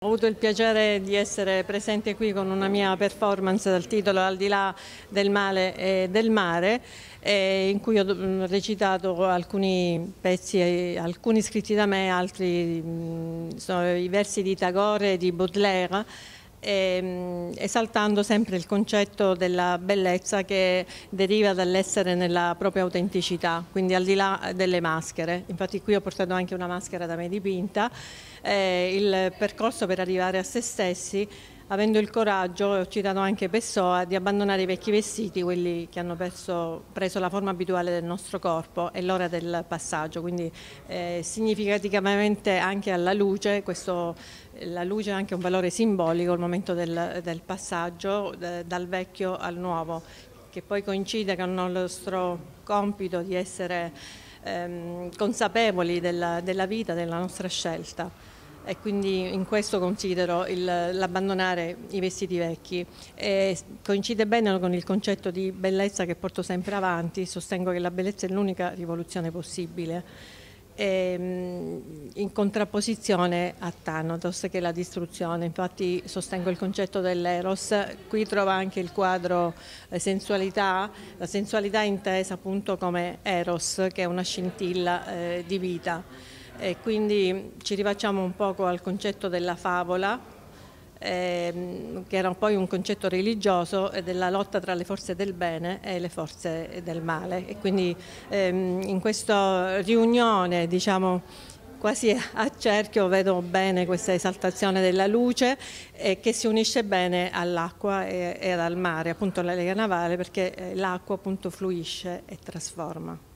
Ho avuto il piacere di essere presente qui con una mia performance dal titolo Al di là del male e del mare, eh, in cui ho mm, recitato alcuni pezzi, eh, alcuni scritti da me, altri mm, sono i versi di Tagore e di Baudelaire. Ehm, esaltando sempre il concetto della bellezza che deriva dall'essere nella propria autenticità, quindi al di là delle maschere. Infatti qui ho portato anche una maschera da me dipinta, eh, il percorso per arrivare a se stessi avendo il coraggio, ho citato anche Pessoa, di abbandonare i vecchi vestiti, quelli che hanno perso, preso la forma abituale del nostro corpo, è l'ora del passaggio, quindi eh, significativamente anche alla luce, questo, la luce è anche un valore simbolico, il momento del, del passaggio de, dal vecchio al nuovo, che poi coincide con il nostro compito di essere ehm, consapevoli della, della vita, della nostra scelta e quindi in questo considero l'abbandonare i vestiti vecchi. E coincide bene con il concetto di bellezza che porto sempre avanti, sostengo che la bellezza è l'unica rivoluzione possibile. E, in contrapposizione a Thanatos che è la distruzione, infatti sostengo il concetto dell'eros, qui trova anche il quadro eh, sensualità, la sensualità intesa appunto come eros che è una scintilla eh, di vita. E quindi ci rifacciamo un poco al concetto della favola, ehm, che era poi un concetto religioso della lotta tra le forze del bene e le forze del male. E quindi ehm, in questa riunione, diciamo, quasi a cerchio vedo bene questa esaltazione della luce eh, che si unisce bene all'acqua e, e, al mare, appunto alla lega navale, perché eh, l'acqua appunto fluisce e trasforma.